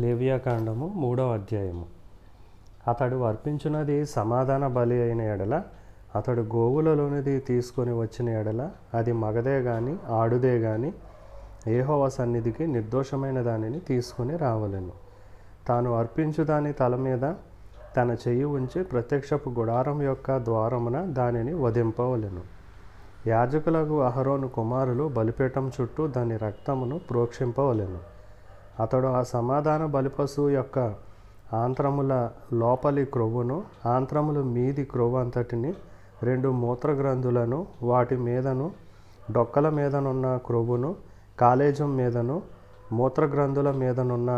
లేవ్యాకాండము మూడవ అధ్యాయము అతడు అర్పించినది సమాధాన బలి అయిన ఎడల అతడు గోవులలోనిది తీసుకొని వచ్చిన ఎడల అది మగదే గాని ఆడుదే గాని ఏహోవ సన్నిధికి నిర్దోషమైన దానిని తీసుకుని రావలను తాను అర్పించు దాని తల మీద తన చెయ్యి ఉంచి ప్రత్యక్షపు గుడారం యొక్క ద్వారమున దానిని వధింపవలను యాజకులకు అహరోను కుమారులు బలిపీఠం చుట్టూ దాని రక్తమును ప్రోక్షింపవలను అతడు ఆ సమాధాన బలిపశువు యొక్క ఆంత్రముల లోపలి క్రొవ్వును ఆంత్రముల మీది క్రొవ్వు అంతటిని రెండు మూత్రగ్రంథులను వాటి మీదను డొక్కల మీదనున్న క్రొవ్వును కాలేజం మీదను మూత్రగ్రంథుల మీదనున్న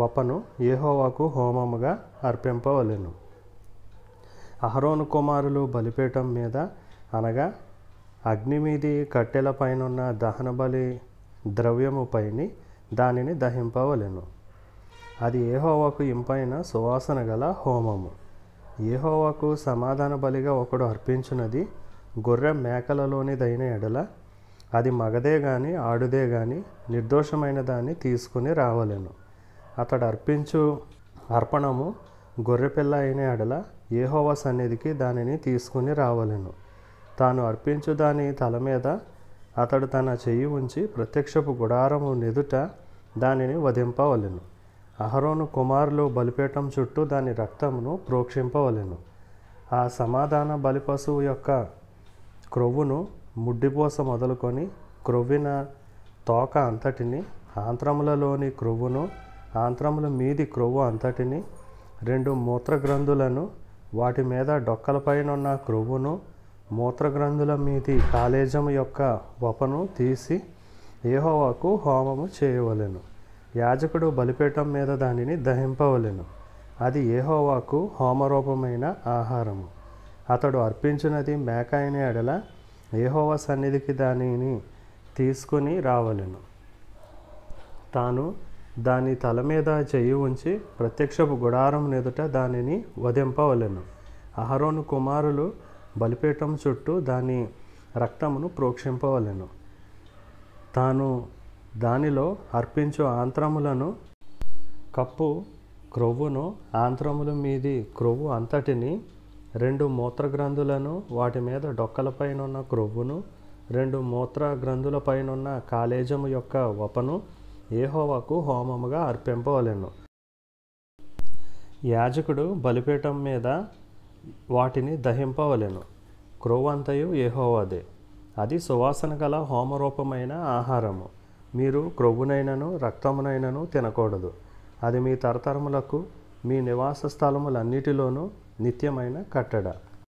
వపను ఏహోవాకు హోమముగా అర్పింపవలెను అహరోను కుమారులు బలిపీఠం మీద అనగా అగ్నిమీది కట్టెలపైనున్న దహనబలి ద్రవ్యముపైని దానిని దహింపవలెను అది ఏహోవాకు ఇంపైన సువాసన గల హోమము ఏహోవాకు సమాధాన బలిగా ఒకడు అర్పించినది గొర్రె మేకలలోనిదైన ఎడల అది మగదే గాని ఆడుదే గాని నిర్దోషమైన దాన్ని తీసుకుని రావలేను అతడు అర్పించు అర్పణము గొర్రెపిల్ల అయిన ఎడల ఏహోవా సన్నిధికి దానిని తీసుకుని రావలేను తాను అర్పించు దాని తల మీద అతడు తన చెయ్యి ఉంచి ప్రత్యక్షపు గుడారము నెదుట దానిని వధింపవలెను అహరోను కుమారులు బలిపీఠం చుట్టూ దాని రక్తమును ప్రోక్షింపవలెను ఆ సమాధాన బలిపశువు యొక్క క్రొవ్వును ముడ్డిపోస మొదలుకొని క్రొవ్విన తోక అంతటిని ఆంత్రములలోని క్రొవ్వును ఆంత్రముల మీది క్రొవ్వు అంతటిని రెండు మూత్రగ్రంథులను వాటి మీద డొక్కలపైనున్న క్రొవ్వును మూత్రగ్రంథుల మీది కాలేజం యొక్క వపను తీసి యహోవాకు హోమము చేయవలెను యాజకుడు బలిపీఠం మీద దానిని దహింపవలెను అది ఏహోవాకు హోమరూపమైన ఆహారము అతడు అర్పించినది మేక అయిన ఎడల ఏహోవ సన్నిధికి దానిని తీసుకుని రావలెను తాను దాని తల మీద చెయ్యి ఉంచి ప్రత్యక్షపు గుడారం ఎదుట దానిని వధింపవలెను అహరోను కుమారులు బలిపీఠం చుట్టూ దాని రక్తమును ప్రోక్షింపవలెను తాను దానిలో అర్పించు ఆంత్రములను కప్పు క్రొవ్వును ఆంత్రముల మీది క్రొవ్వు అంతటిని రెండు మూత్రగ్రంథులను వాటి మీద డొక్కలపైనున్న క్రొవ్వును రెండు మూత్ర పైనున్న కాలేజము యొక్క వపను ఏహోవాకు హోమముగా అర్పింపవలెను యాజకుడు బలిపీఠం మీద వాటిని దహింపవలెను క్రోవంతయు ఏహోవాదే అది సువాసన గల హోమరూపమైన ఆహారము మీరు క్రొవ్వునైనను రక్తమునైనను తినకూడదు అది మీ తరతరములకు మీ నివాస స్థలములన్నిటిలోనూ నిత్యమైన కట్టడ